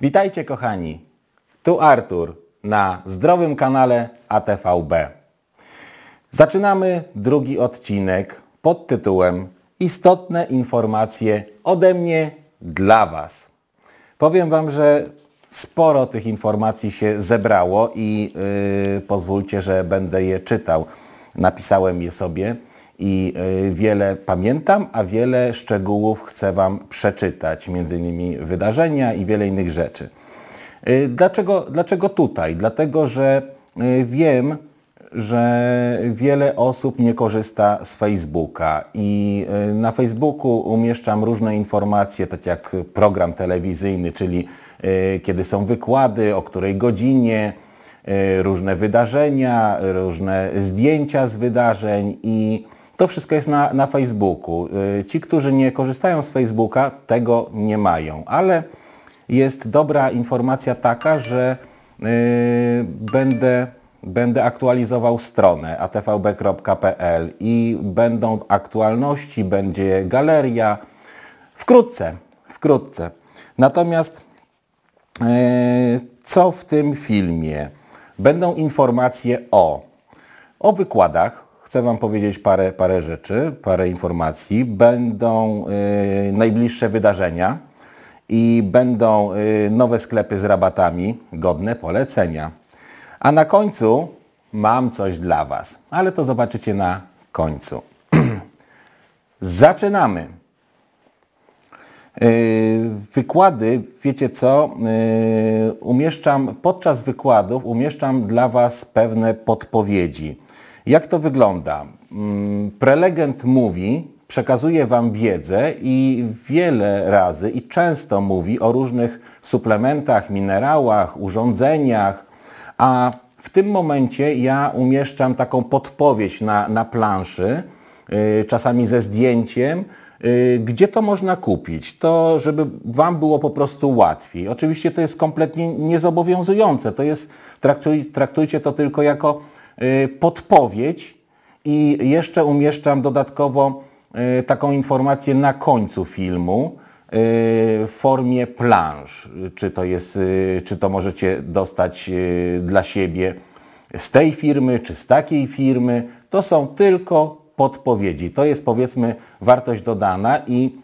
Witajcie kochani, tu Artur na zdrowym kanale ATVB. Zaczynamy drugi odcinek pod tytułem Istotne informacje ode mnie dla Was. Powiem Wam, że sporo tych informacji się zebrało i yy, pozwólcie, że będę je czytał. Napisałem je sobie i y, wiele pamiętam, a wiele szczegółów chcę Wam przeczytać, między innymi wydarzenia i wiele innych rzeczy. Y, dlaczego, dlaczego tutaj? Dlatego, że y, wiem, że wiele osób nie korzysta z Facebooka i na Facebooku umieszczam różne informacje, tak jak program telewizyjny, czyli kiedy są wykłady, o której godzinie, różne wydarzenia, różne zdjęcia z wydarzeń i to wszystko jest na, na Facebooku. Y, ci, którzy nie korzystają z Facebooka, tego nie mają, ale jest dobra informacja taka, że yy, będę, będę aktualizował stronę atvb.pl i będą aktualności, będzie galeria. Wkrótce, wkrótce. Natomiast yy, co w tym filmie? Będą informacje o, o wykładach, chcę Wam powiedzieć parę, parę rzeczy, parę informacji. Będą y, najbliższe wydarzenia i będą y, nowe sklepy z rabatami godne polecenia. A na końcu mam coś dla Was, ale to zobaczycie na końcu. Zaczynamy! Y, wykłady, wiecie co, y, umieszczam, podczas wykładów umieszczam dla Was pewne podpowiedzi. Jak to wygląda? Mm, prelegent mówi, przekazuje Wam wiedzę i wiele razy i często mówi o różnych suplementach, minerałach, urządzeniach, a w tym momencie ja umieszczam taką podpowiedź na, na planszy, y, czasami ze zdjęciem, y, gdzie to można kupić? To, żeby Wam było po prostu łatwiej. Oczywiście to jest kompletnie niezobowiązujące. To jest, traktuj, traktujcie to tylko jako Y, podpowiedź i jeszcze umieszczam dodatkowo y, taką informację na końcu filmu y, w formie planż. Czy to, jest, czy to możecie dostać dla siebie z tej firmy, czy z takiej firmy. To są tylko podpowiedzi. To jest powiedzmy wartość dodana i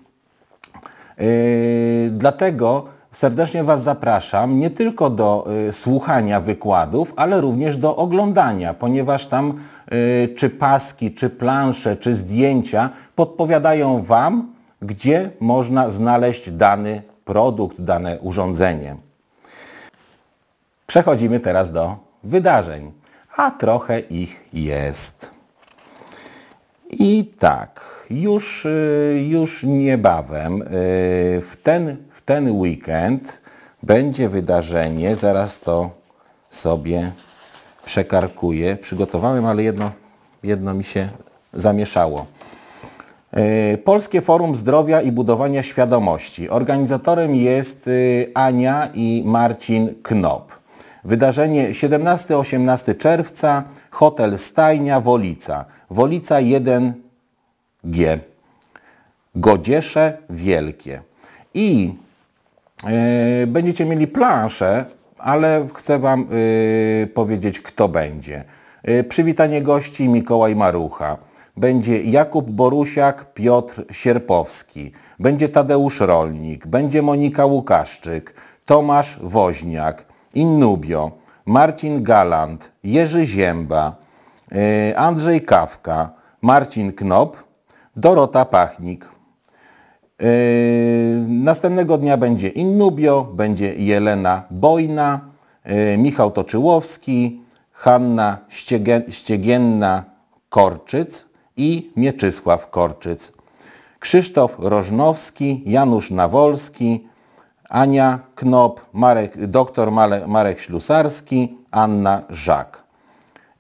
dlatego Serdecznie Was zapraszam nie tylko do y, słuchania wykładów, ale również do oglądania, ponieważ tam y, czy paski, czy plansze, czy zdjęcia podpowiadają Wam, gdzie można znaleźć dany produkt, dane urządzenie. Przechodzimy teraz do wydarzeń, a trochę ich jest. I tak, już, y, już niebawem y, w ten ten weekend będzie wydarzenie, zaraz to sobie przekarkuję. Przygotowałem, ale jedno, jedno mi się zamieszało. E, Polskie Forum Zdrowia i Budowania Świadomości. Organizatorem jest y, Ania i Marcin Knop. Wydarzenie 17-18 czerwca, hotel Stajnia Wolica. Wolica 1G. Godziesze Wielkie. I E, będziecie mieli planszę, ale chcę Wam e, powiedzieć, kto będzie. E, przywitanie gości Mikołaj Marucha. Będzie Jakub Borusiak, Piotr Sierpowski, będzie Tadeusz Rolnik, będzie Monika Łukaszczyk, Tomasz Woźniak, Innubio, Marcin Galant, Jerzy Zięba, Andrzej Kawka, Marcin Knop, Dorota Pachnik. Yy, następnego dnia będzie Innubio, będzie Jelena Bojna, yy, Michał Toczyłowski, Hanna Ściegienna Korczyc i Mieczysław Korczyc. Krzysztof Rożnowski, Janusz Nawolski, Ania Knop, Marek, dr Marek Ślusarski, Anna Żak.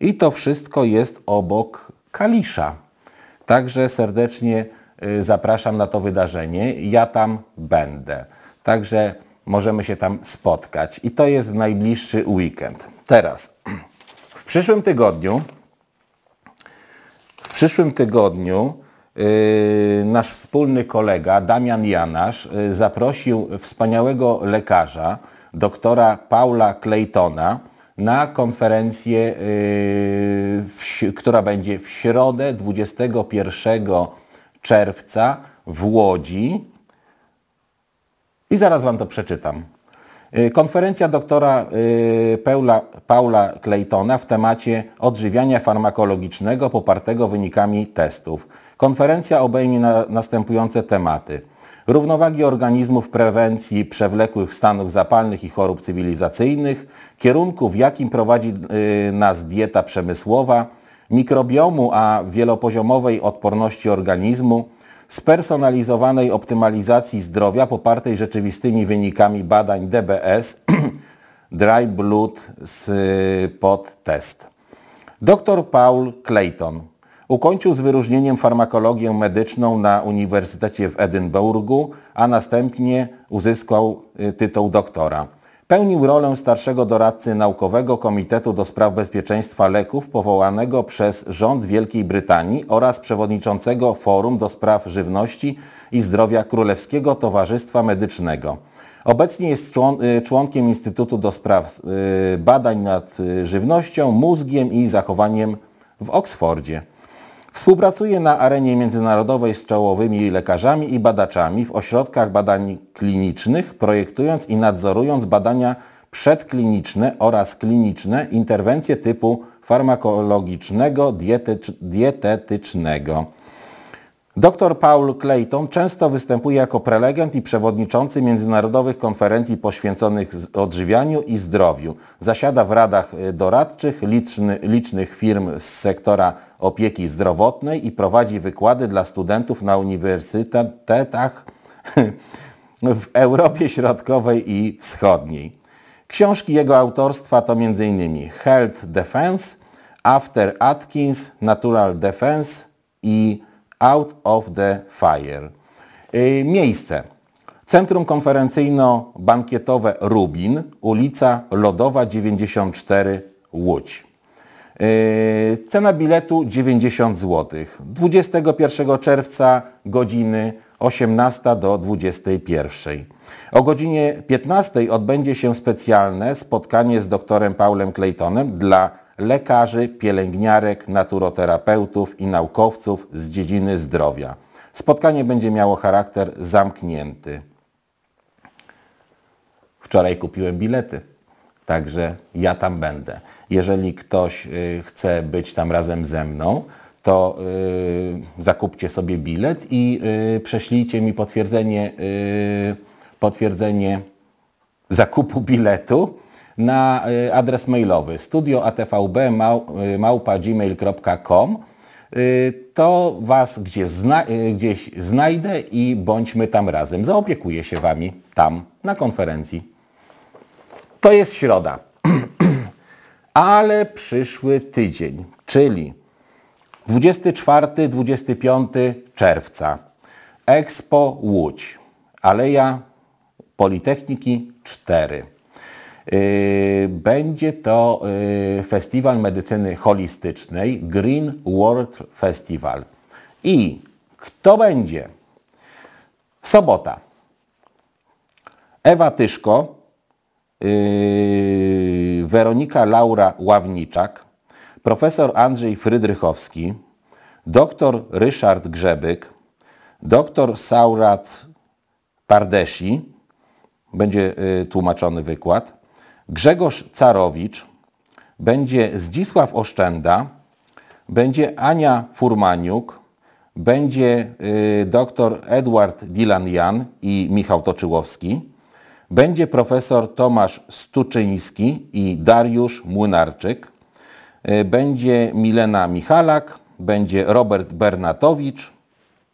I to wszystko jest obok Kalisza. Także serdecznie Y, zapraszam na to wydarzenie. Ja tam będę. Także możemy się tam spotkać. I to jest w najbliższy weekend. Teraz, w przyszłym tygodniu, w przyszłym tygodniu yy, nasz wspólny kolega Damian Janasz yy, zaprosił wspaniałego lekarza, doktora Paula Claytona, na konferencję, yy, w, która będzie w środę 21 czerwca w Łodzi. I zaraz Wam to przeczytam. Y, konferencja doktora y, Paula, Paula Claytona w temacie odżywiania farmakologicznego popartego wynikami testów. Konferencja obejmie na, następujące tematy. Równowagi organizmów prewencji przewlekłych stanów zapalnych i chorób cywilizacyjnych, kierunku w jakim prowadzi y, nas dieta przemysłowa, mikrobiomu, a wielopoziomowej odporności organizmu, spersonalizowanej optymalizacji zdrowia popartej rzeczywistymi wynikami badań DBS Dry Blood Spot Test. Dr Paul Clayton ukończył z wyróżnieniem farmakologię medyczną na Uniwersytecie w Edynburgu, a następnie uzyskał y, tytuł doktora pełnił rolę starszego doradcy naukowego Komitetu do Spraw Bezpieczeństwa Leków powołanego przez rząd Wielkiej Brytanii oraz przewodniczącego Forum do Spraw Żywności i Zdrowia Królewskiego Towarzystwa Medycznego. Obecnie jest y, członkiem Instytutu do Spraw y, Badań nad y, Żywnością, Mózgiem i Zachowaniem w Oksfordzie. Współpracuje na arenie międzynarodowej z czołowymi lekarzami i badaczami w ośrodkach badań klinicznych, projektując i nadzorując badania przedkliniczne oraz kliniczne, interwencje typu farmakologicznego, dietycz, dietetycznego. Dr Paul Clayton często występuje jako prelegent i przewodniczący międzynarodowych konferencji poświęconych odżywianiu i zdrowiu. Zasiada w radach y, doradczych liczny, licznych firm z sektora Opieki Zdrowotnej i prowadzi wykłady dla studentów na uniwersytetach w Europie Środkowej i Wschodniej. Książki jego autorstwa to m.in. Health Defense, After Atkins, Natural Defense i Out of the Fire. Y, miejsce. Centrum konferencyjno-bankietowe Rubin, ulica Lodowa 94 Łódź. E, cena biletu 90 zł. 21 czerwca godziny 18 do 21. O godzinie 15 odbędzie się specjalne spotkanie z doktorem Paulem Claytonem dla lekarzy, pielęgniarek, naturoterapeutów i naukowców z dziedziny zdrowia. Spotkanie będzie miało charakter zamknięty. Wczoraj kupiłem bilety, także ja tam będę. Jeżeli ktoś y, chce być tam razem ze mną, to y, zakupcie sobie bilet i y, prześlijcie mi potwierdzenie, potwierdzenie zakupu biletu na adres mailowy studioatvb.gmail.com to Was gdzieś, zna, gdzieś znajdę i bądźmy tam razem. Zaopiekuję się Wami tam na konferencji. To jest środa ale przyszły tydzień, czyli 24-25 czerwca. Expo Łódź, Aleja Politechniki 4. Y, będzie to y, festiwal medycyny holistycznej Green World Festival. I kto będzie? Sobota. Ewa Tyszko, Yy, Weronika Laura Ławniczak, profesor Andrzej Frydrychowski, doktor Ryszard Grzebyk, doktor Saurat Pardesi, będzie yy, tłumaczony wykład, Grzegorz Carowicz, będzie Zdzisław Oszczęda, będzie Ania Furmaniuk, będzie y, yy, dr Edward Dilan-Jan i Michał Toczyłowski będzie profesor Tomasz Stuczyński i Dariusz Młynarczyk, y, będzie Milena Michalak, będzie Robert Bernatowicz.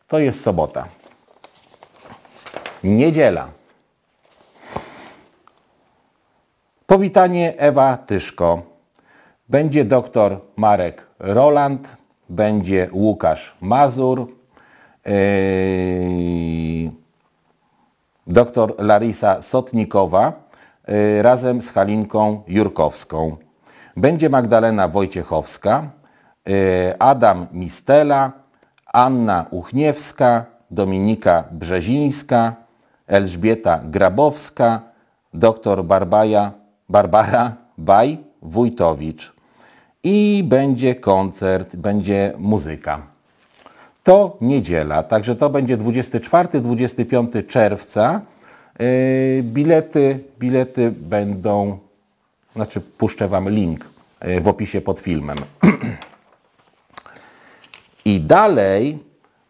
To jest sobota. Niedziela. Powitanie Ewa Tyszko. Będzie doktor Marek Roland, będzie Łukasz Mazur, yy, dr Larisa Sotnikowa y, razem z Halinką Jurkowską. Będzie Magdalena Wojciechowska, y, Adam Mistela, Anna Uchniewska, Dominika Brzezińska, Elżbieta Grabowska, dr Barbaja, Barbara Baj Wójtowicz. I będzie koncert, będzie muzyka to niedziela. Także to będzie 24-25 czerwca. Yy, bilety, bilety będą, znaczy puszczę Wam link yy, w opisie pod filmem. I dalej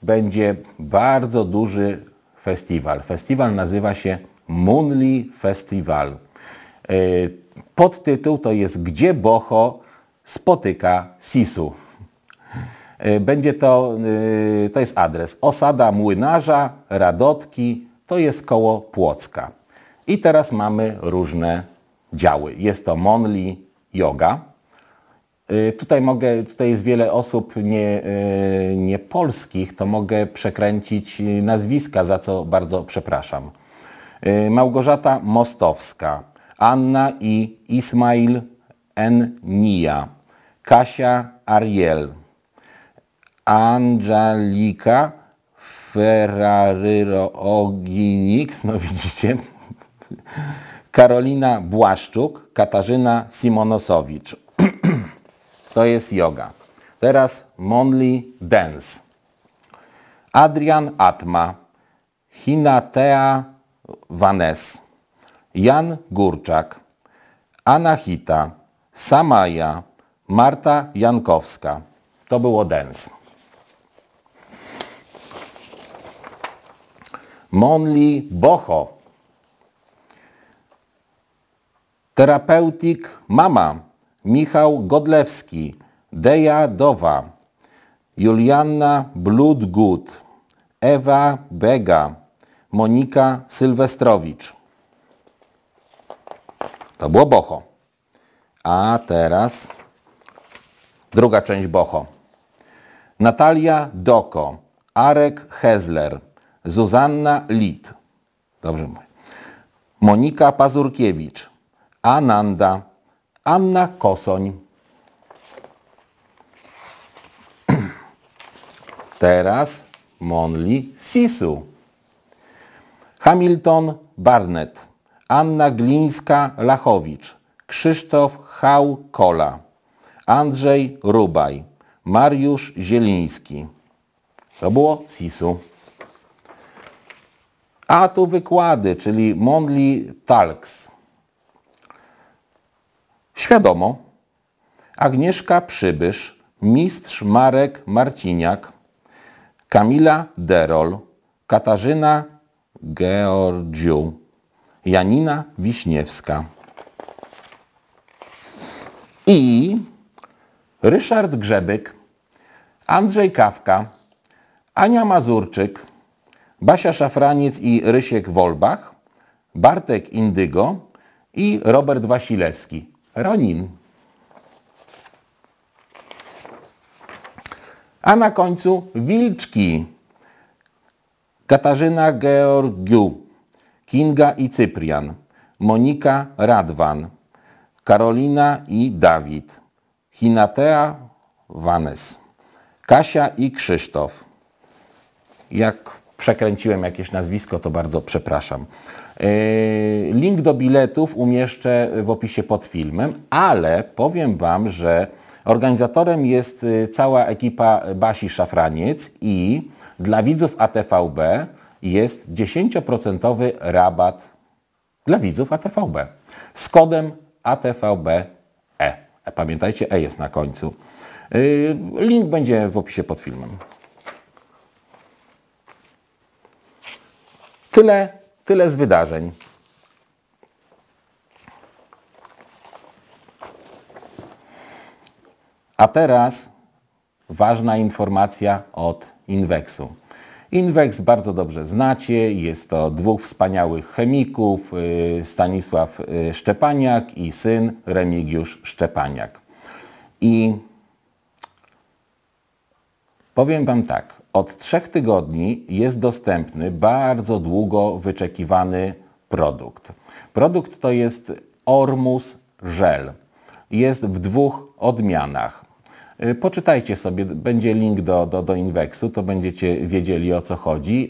będzie bardzo duży festiwal. Festiwal nazywa się Moonly Festival. Yy, podtytuł to jest Gdzie Boho spotyka Sisu. E, będzie to, e, to jest adres osada młynarza, radotki, to jest koło Płocka. I teraz mamy różne działy. Jest to Monli Yoga. E, tutaj mogę, tutaj jest wiele osób nie, nie polskich, to mogę przekręcić nazwiska, za co bardzo przepraszam. Małgorzata Mostowska, Anna i Ismail N. Nia, Kasia Ariel, Angelika Ferraryro Oginix, no widzicie, Karolina Błaszczuk, Katarzyna Simonosowicz. to jest yoga. Teraz Monly Dance. Adrian Atma, Hinatea Vanes, Jan Górczak, Anahita, Samaja, Marta Jankowska. To było dance. Monli Boho, terapeutik Mama, Michał Godlewski, Deja Dowa, Julianna Bloodgood, Ewa Bega, Monika Sylwestrowicz. To było Boho. A teraz druga część Boho. Natalia Doko, Arek Hezler, Zuzanna Lit, dobrze mówię, Monika Pazurkiewicz, Ananda, Anna Kosoń. Teraz Monli Sisu, Hamilton Barnett, Anna Glińska-Lachowicz, Krzysztof Hał-Kola, Andrzej Rubaj, Mariusz Zieliński. To było Sisu. A tu wykłady, czyli Monli Talks. Świadomo, Agnieszka Przybysz, mistrz Marek Marciniak, Kamila Derol, Katarzyna Georgiu, Janina Wiśniewska i Ryszard Grzebyk, Andrzej Kawka, Ania Mazurczyk, Basia Szafraniec i Rysiek Wolbach, Bartek Indygo i Robert Wasilewski. Ronin. A na końcu Wilczki. Katarzyna Georgiu, Kinga i Cyprian, Monika Radwan, Karolina i Dawid, Hinatea Vanes, Kasia i Krzysztof. Jak przekręciłem jakieś nazwisko, to bardzo przepraszam. Yy, link do biletów umieszczę w opisie pod filmem, ale powiem Wam, że organizatorem jest y, cała ekipa Basi Szafraniec i dla widzów ATVB jest 10% rabat dla widzów ATVB z kodem ATVBE. Pamiętajcie, E jest na końcu. Yy, link będzie w opisie pod filmem. Tyle, tyle z wydarzeń. A teraz ważna informacja od Inweksu. Inwex bardzo dobrze znacie, jest to dwóch wspaniałych chemików, y, Stanisław y, Szczepaniak i syn Remigiusz Szczepaniak. I Powiem Wam tak, od trzech tygodni jest dostępny bardzo długo wyczekiwany produkt. Produkt to jest Ormus Żel. Jest w dwóch odmianach. Y, poczytajcie sobie, będzie link do, do, do Invexu, to będziecie wiedzieli o co chodzi.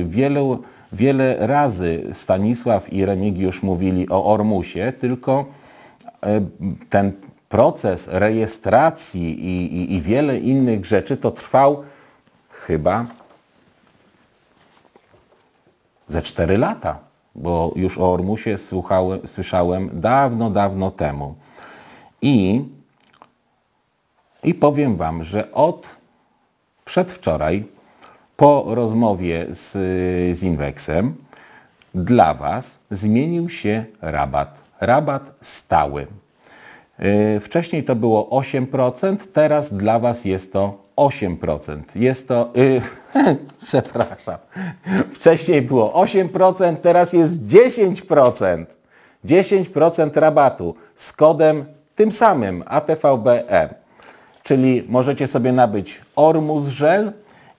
Y, wielu, wiele razy Stanisław i Remigiusz mówili o Ormusie, tylko y, ten proces rejestracji i, i, i wiele innych rzeczy to trwał chyba ze 4 lata, bo już o Ormusie słuchałem, słyszałem dawno, dawno temu. I, I powiem Wam, że od przedwczoraj po rozmowie z, z Inwexem dla Was zmienił się rabat. Rabat stały. Y, wcześniej to było 8%, teraz dla Was jest to 8%. Jest to, yy, przepraszam, wcześniej było 8%, teraz jest 10%. 10% rabatu z kodem tym samym ATVBE. Czyli możecie sobie nabyć Ormus Żel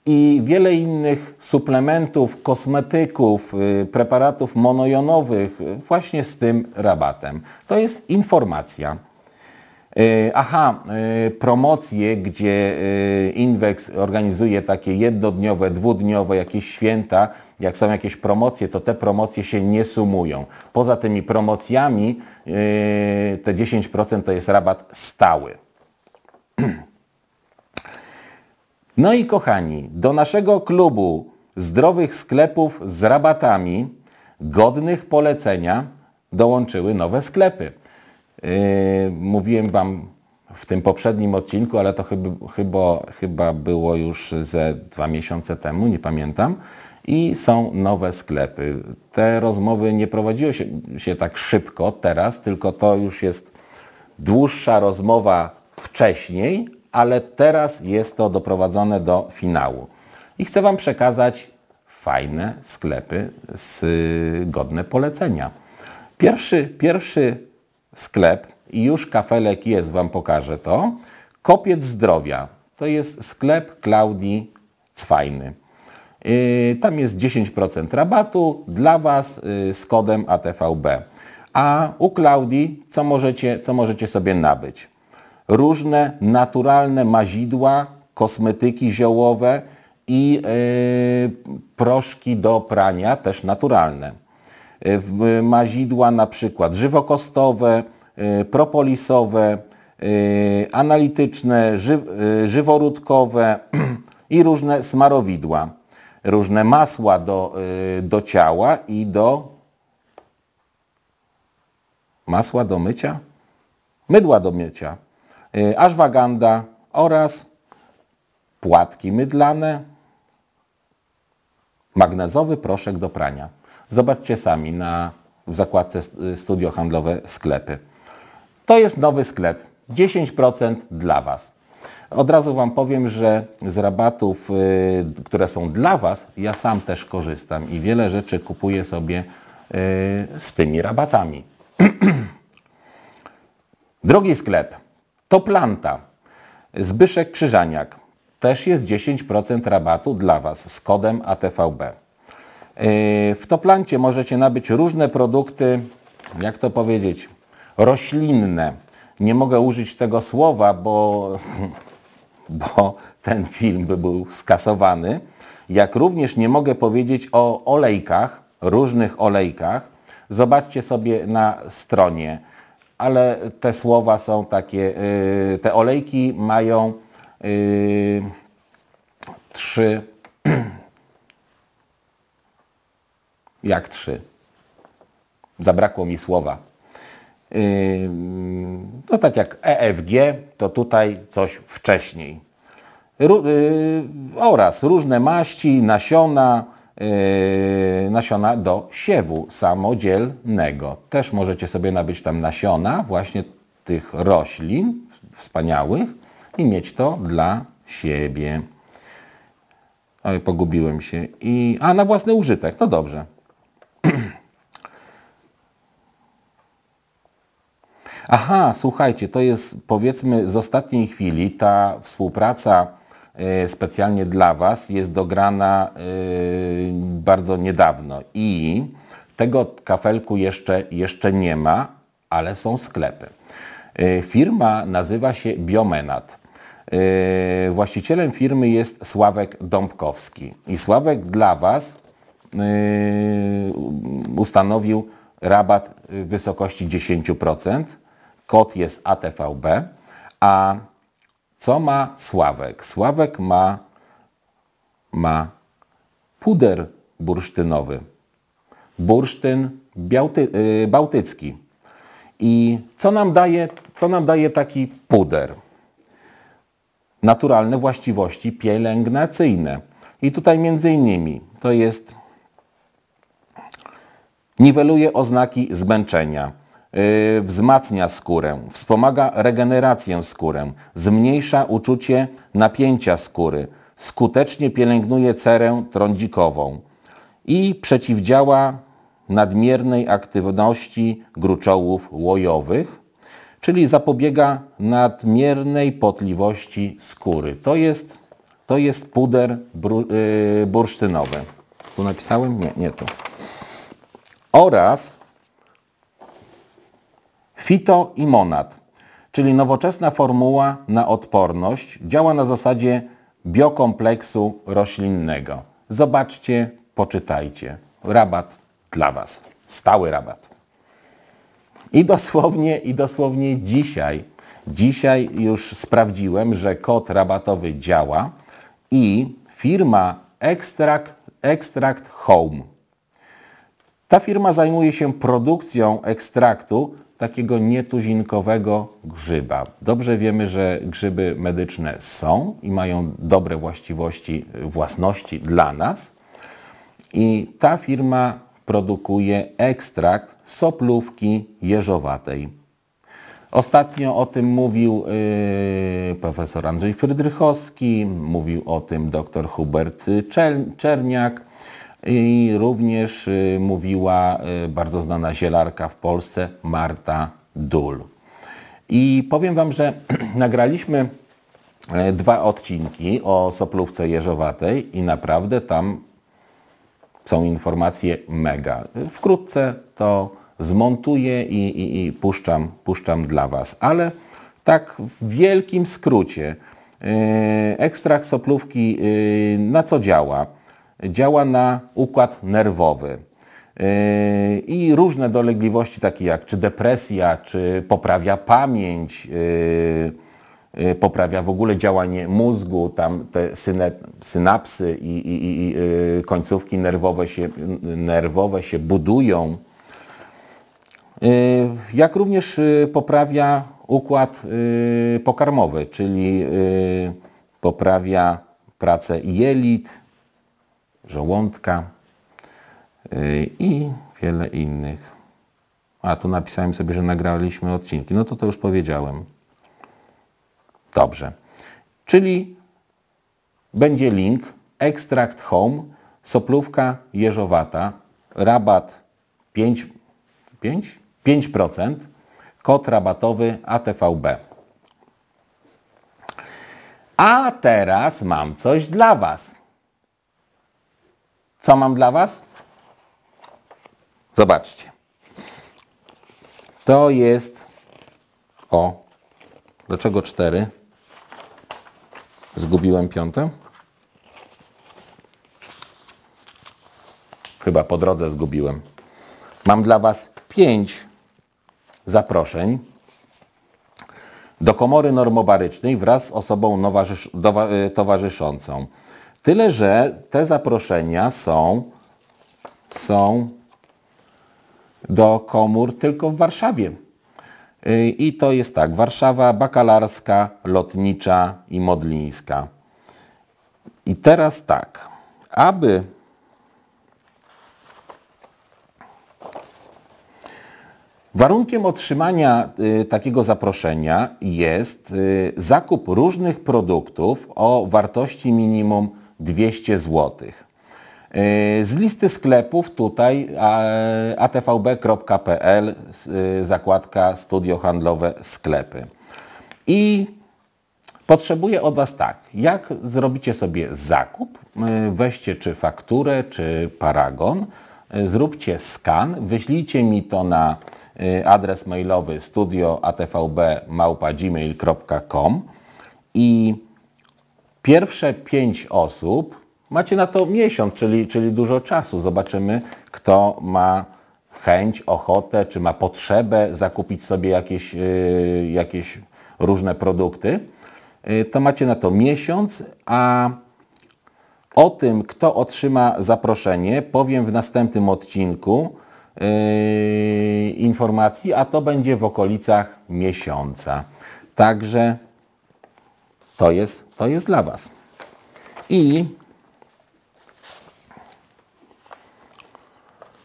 i wiele innych suplementów, kosmetyków, y, preparatów monojonowych właśnie z tym rabatem. To jest informacja. E, aha, e, promocje, gdzie e, Inwex organizuje takie jednodniowe, dwudniowe, jakieś święta, jak są jakieś promocje, to te promocje się nie sumują. Poza tymi promocjami te 10% to jest rabat stały. No i kochani, do naszego klubu zdrowych sklepów z rabatami, godnych polecenia, dołączyły nowe sklepy. Yy, mówiłem Wam w tym poprzednim odcinku, ale to chyba, chyba, chyba było już ze dwa miesiące temu, nie pamiętam. I są nowe sklepy. Te rozmowy nie prowadziły się, się tak szybko teraz, tylko to już jest dłuższa rozmowa wcześniej, ale teraz jest to doprowadzone do finału. I chcę Wam przekazać fajne sklepy z godne polecenia. Pierwszy, pierwszy sklep i już kafelek jest, Wam pokażę to. Kopiec Zdrowia to jest sklep Klaudii Cwajny. Yy, tam jest 10% rabatu dla Was yy, z kodem ATVB. A u Klaudii co możecie, co możecie sobie nabyć? Różne naturalne mazidła, kosmetyki ziołowe i yy, proszki do prania, też naturalne. E, e, mazidła na przykład żywokostowe, e, propolisowe, analityczne, żyworódkowe i różne smarowidła, różne masła do, do ciała i do masła do mycia, mydła do mycia, ashwaganda oraz płatki mydlane, magnezowy proszek do prania. Zobaczcie sami na, w zakładce studio handlowe sklepy. To jest nowy sklep. 10% dla Was. Od razu Wam powiem, że z rabatów, yy, które są dla Was, ja sam też korzystam i wiele rzeczy kupuję sobie yy, z tymi rabatami. Drugi sklep to Planta. Zbyszek Krzyżaniak. Też jest 10% rabatu dla Was z kodem ATVB. Yy, w Toplancie możecie nabyć różne produkty, jak to powiedzieć, roślinne. Nie mogę użyć tego słowa, bo, bo ten film by był skasowany. Jak również nie mogę powiedzieć o olejkach, różnych olejkach. Zobaczcie sobie na stronie, ale te słowa są takie, yy, te olejki mają yy, trzy jak trzy. Zabrakło mi słowa. No tak jak EFG, to tutaj coś wcześniej. Ró y, oraz różne maści, nasiona, y, nasiona do siewu samodzielnego. Też możecie sobie nabyć tam nasiona właśnie tych roślin wspaniałych i mieć to dla siebie. Oj, pogubiłem się. I, a, na własny użytek, to no dobrze. Aha, słuchajcie, to jest powiedzmy z ostatniej chwili ta współpraca e, specjalnie dla Was jest dograna e, bardzo niedawno i tego kafelku jeszcze, jeszcze nie ma, ale są sklepy. E, firma nazywa się Biomenat. Właścicielem firmy jest Sławek Dąbkowski i Sławek dla Was ustanowił rabat w wysokości 10%. Kot jest ATVB. A co ma Sławek? Sławek ma, ma puder bursztynowy. Bursztyn białty, yy, bałtycki. I co nam, daje, co nam daje taki puder? Naturalne właściwości pielęgnacyjne. I tutaj między innymi to jest niweluje oznaki zmęczenia Y, wzmacnia skórę, wspomaga regenerację skórę, zmniejsza uczucie napięcia skóry, skutecznie pielęgnuje cerę trądzikową i przeciwdziała nadmiernej aktywności gruczołów łojowych, czyli zapobiega nadmiernej potliwości skóry. To jest, to jest puder y, bursztynowy. Tu napisałem? Nie, nie tu. Oraz Fito i czyli nowoczesna formuła na odporność, działa na zasadzie biokompleksu roślinnego. Zobaczcie, poczytajcie. Rabat dla Was. Stały rabat. I dosłownie, i dosłownie dzisiaj, dzisiaj już sprawdziłem, że kod rabatowy działa i firma Extract, Extract Home. Ta firma zajmuje się produkcją ekstraktu takiego nietuzinkowego grzyba. Dobrze wiemy, że grzyby medyczne są i mają dobre właściwości, y, własności dla nas. I ta firma produkuje ekstrakt soplówki jeżowatej. Ostatnio o tym mówił yy, profesor Andrzej Frydrychowski, mówił o tym dr Hubert y, Czerniak, i również y, mówiła y, bardzo znana zielarka w Polsce Marta Dul. I powiem Wam, że nagraliśmy e, dwa odcinki o soplówce jeżowatej i naprawdę tam są informacje mega. Wkrótce to zmontuję i, i, i puszczam, puszczam dla Was. Ale tak w wielkim skrócie, y, ekstrakt soplówki na co działa? działa na układ nerwowy. Yy, I różne dolegliwości, takie jak czy depresja, czy poprawia pamięć, yy, yy, poprawia w ogóle działanie mózgu, tam te synapsy i, i, i końcówki nerwowe się, nerwowe się budują, jak również poprawia układ pokarmowy, czyli poprawia pracę jelit, żołądka y, i wiele innych. A tu napisałem sobie, że nagraliśmy odcinki. No to to już powiedziałem. Dobrze. Czyli będzie link Extract Home, soplówka jeżowata, rabat 5, 5? 5%, kod rabatowy ATVB. A teraz mam coś dla Was. Co mam dla Was? Zobaczcie. To jest o. Dlaczego cztery? Zgubiłem piąte? Chyba po drodze zgubiłem. Mam dla Was pięć zaproszeń do komory normobarycznej wraz z osobą y, towarzyszącą. Tyle, że te zaproszenia są, są do komór tylko w Warszawie. I to jest tak, Warszawa bakalarska, lotnicza i modlińska. I teraz tak, aby Warunkiem otrzymania y, takiego zaproszenia jest y, zakup różnych produktów o wartości minimum 200 zł. Y, z listy sklepów tutaj atvb.pl y, zakładka studio handlowe sklepy. I potrzebuję od Was tak, jak zrobicie sobie zakup, y, weźcie czy fakturę, czy paragon, zróbcie skan, wyślijcie mi to na adres mailowy studioatvb.gmail.com i Pierwsze pięć osób, macie na to miesiąc, czyli, czyli dużo czasu. Zobaczymy, kto ma chęć, ochotę, czy ma potrzebę zakupić sobie jakieś, y, jakieś różne produkty. Y, to macie na to miesiąc, a o tym, kto otrzyma zaproszenie, powiem w następnym odcinku y, informacji, a to będzie w okolicach miesiąca. Także to jest, to jest dla Was. I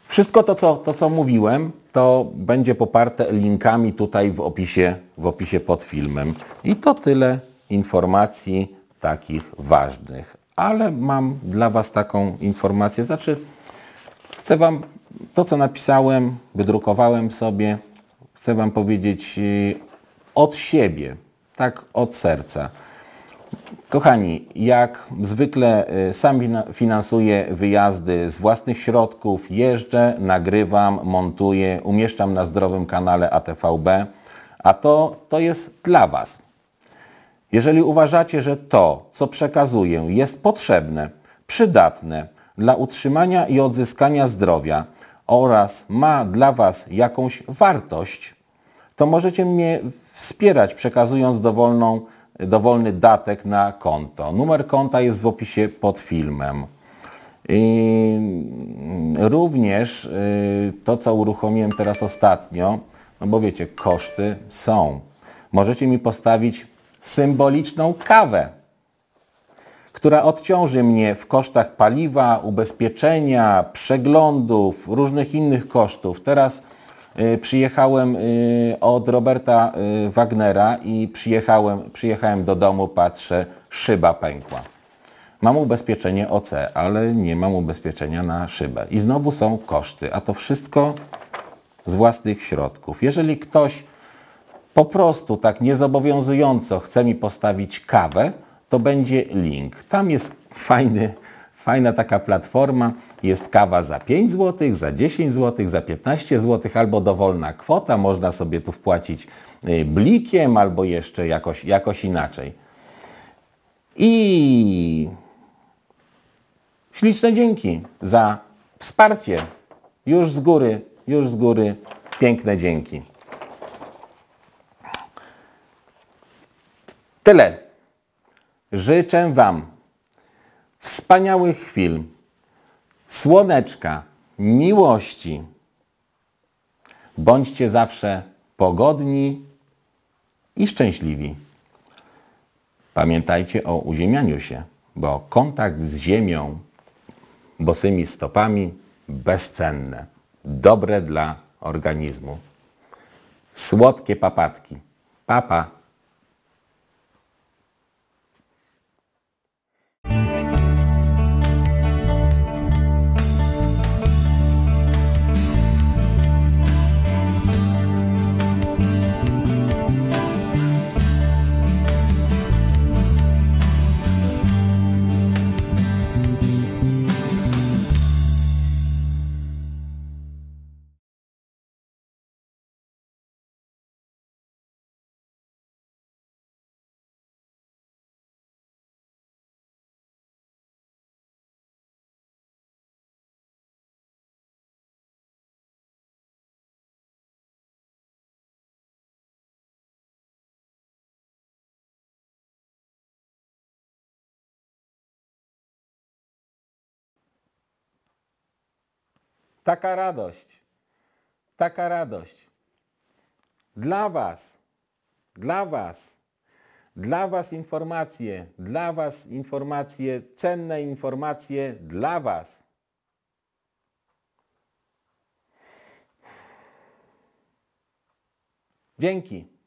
wszystko to co, to, co mówiłem, to będzie poparte linkami tutaj w opisie, w opisie pod filmem. I to tyle informacji takich ważnych. Ale mam dla Was taką informację, znaczy chcę Wam to, co napisałem, wydrukowałem sobie, chcę Wam powiedzieć y, od siebie, tak od serca. Kochani, jak zwykle y, sam finansuję wyjazdy z własnych środków, jeżdżę, nagrywam, montuję, umieszczam na zdrowym kanale ATVB, a to, to jest dla Was. Jeżeli uważacie, że to, co przekazuję, jest potrzebne, przydatne dla utrzymania i odzyskania zdrowia oraz ma dla Was jakąś wartość, to możecie mnie wspierać przekazując dowolną dowolny datek na konto. Numer konta jest w opisie pod filmem. I również y, to, co uruchomiłem teraz ostatnio, no bo wiecie, koszty są. Możecie mi postawić symboliczną kawę, która odciąży mnie w kosztach paliwa, ubezpieczenia, przeglądów, różnych innych kosztów. Teraz E, przyjechałem e, od Roberta e, Wagnera i przyjechałem, przyjechałem do domu, patrzę, szyba pękła. Mam ubezpieczenie OC, ale nie mam ubezpieczenia na szybę. I znowu są koszty, a to wszystko z własnych środków. Jeżeli ktoś po prostu tak niezobowiązująco chce mi postawić kawę, to będzie link. Tam jest fajny fajna taka platforma, jest kawa za 5 zł, za 10 zł, za 15 zł albo dowolna kwota, można sobie tu wpłacić y, blikiem albo jeszcze jakoś, jakoś inaczej. I śliczne dzięki za wsparcie. Już z góry, już z góry piękne dzięki. Tyle. Życzę Wam wspaniałych chwil, słoneczka, miłości. Bądźcie zawsze pogodni i szczęśliwi. Pamiętajcie o uziemianiu się, bo kontakt z ziemią bosymi stopami bezcenne, dobre dla organizmu. Słodkie papatki. Papa. Taka radość. Taka radość. Dla Was. Dla Was. Dla Was informacje. Dla Was informacje. Cenne informacje dla Was. Dzięki.